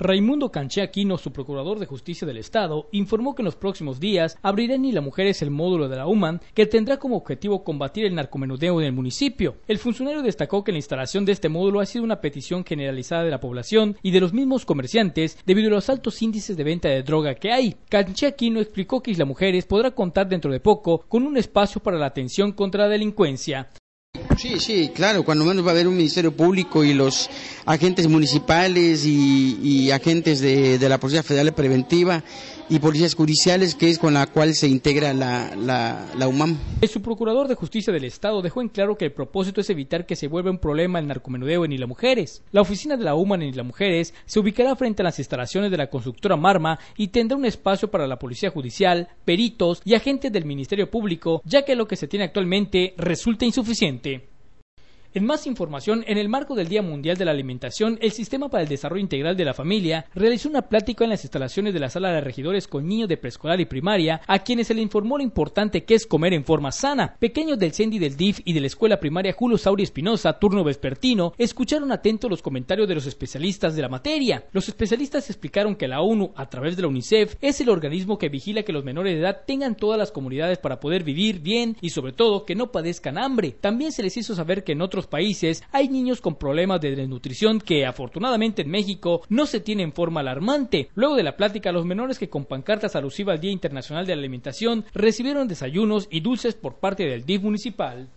Raimundo Canché su procurador de justicia del Estado, informó que en los próximos días abrirá en la Mujeres el módulo de la UMAN que tendrá como objetivo combatir el narcomenudeo en el municipio. El funcionario destacó que la instalación de este módulo ha sido una petición generalizada de la población y de los mismos comerciantes debido a los altos índices de venta de droga que hay. Canché explicó que Isla Mujeres podrá contar dentro de poco con un espacio para la atención contra la delincuencia. Sí, sí, claro, cuando menos va a haber un Ministerio Público y los agentes municipales y, agentes de, la Policía Federal Preventiva y policías judiciales, que es con la cual se integra la, la, la UMAM. El subprocurador de Justicia del Estado dejó en claro que el propósito es evitar que se vuelva un problema el narcomenudeo en las Mujeres. La oficina de la UMAM en las Mujeres se ubicará frente a las instalaciones de la constructora Marma y tendrá un espacio para la Policía Judicial, peritos y agentes del Ministerio Público, ya que lo que se tiene actualmente resulta insuficiente. En más información, en el marco del Día Mundial de la Alimentación, el Sistema para el Desarrollo Integral de la Familia realizó una plática en las instalaciones de la Sala de Regidores con niños de preescolar y primaria, a quienes se le informó lo importante que es comer en forma sana. Pequeños del CENDI del DIF y de la Escuela Primaria Julio Sauri Espinosa, turno vespertino, escucharon atentos los comentarios de los especialistas de la materia. Los especialistas explicaron que la ONU, a través de la UNICEF, es el organismo que vigila que los menores de edad tengan todas las comunidades para poder vivir bien y sobre todo que no padezcan hambre. También se les hizo saber que en otros países hay niños con problemas de desnutrición que afortunadamente en México no se tiene en forma alarmante. Luego de la plática, los menores que con pancartas alusivas al Día Internacional de la Alimentación recibieron desayunos y dulces por parte del DIF municipal.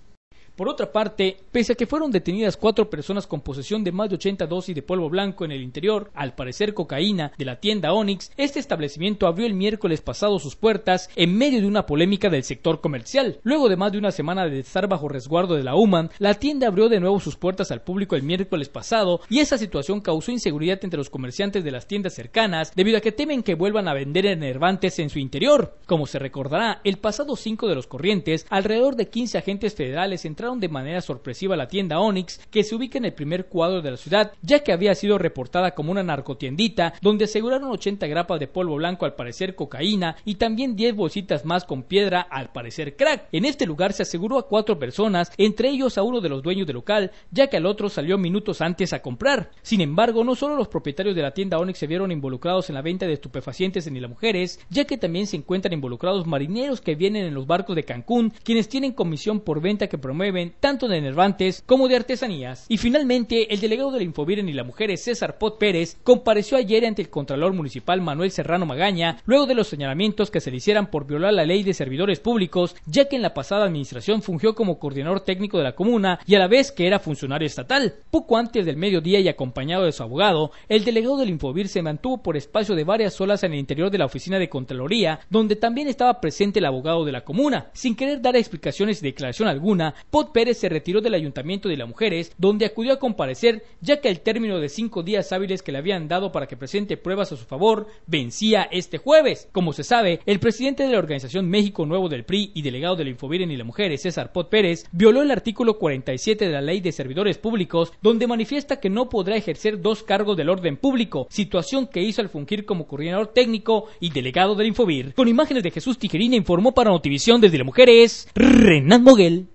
Por otra parte, pese a que fueron detenidas cuatro personas con posesión de más de 80 dosis de polvo blanco en el interior, al parecer cocaína, de la tienda Onyx, este establecimiento abrió el miércoles pasado sus puertas en medio de una polémica del sector comercial. Luego de más de una semana de estar bajo resguardo de la UMAN, la tienda abrió de nuevo sus puertas al público el miércoles pasado y esa situación causó inseguridad entre los comerciantes de las tiendas cercanas debido a que temen que vuelvan a vender enervantes en su interior. Como se recordará, el pasado 5 de los corrientes, alrededor de 15 agentes federales entraron de manera sorpresiva la tienda Onyx, que se ubica en el primer cuadro de la ciudad, ya que había sido reportada como una narcotiendita, donde aseguraron 80 grapas de polvo blanco, al parecer cocaína, y también 10 bolsitas más con piedra, al parecer crack. En este lugar se aseguró a cuatro personas, entre ellos a uno de los dueños del local, ya que al otro salió minutos antes a comprar. Sin embargo, no solo los propietarios de la tienda Onyx se vieron involucrados en la venta de estupefacientes en las mujeres, ya que también se encuentran involucrados marineros que vienen en los barcos de Cancún, quienes tienen comisión por venta que promueven tanto de enervantes como de artesanías. Y finalmente, el delegado del Infoviren y la mujeres, César Pot Pérez, compareció ayer ante el Contralor Municipal Manuel Serrano Magaña, luego de los señalamientos que se le hicieran por violar la ley de servidores públicos, ya que en la pasada administración fungió como coordinador técnico de la comuna y a la vez que era funcionario estatal. Poco antes del mediodía y acompañado de su abogado, el delegado del Infovir se mantuvo por espacio de varias horas en el interior de la oficina de Contraloría, donde también estaba presente el abogado de la comuna. Sin querer dar explicaciones y declaración alguna, Pérez se retiró del Ayuntamiento de las Mujeres, donde acudió a comparecer, ya que el término de cinco días hábiles que le habían dado para que presente pruebas a su favor vencía este jueves. Como se sabe, el presidente de la organización México Nuevo del PRI y delegado del Infoviren y la Mujeres, César Pod Pérez, violó el artículo 47 de la Ley de Servidores Públicos, donde manifiesta que no podrá ejercer dos cargos del orden público, situación que hizo al fungir como coordinador técnico y delegado del Infovir. Con imágenes de Jesús Tijerina informó para Notivisión desde las Mujeres, Renan Moguel.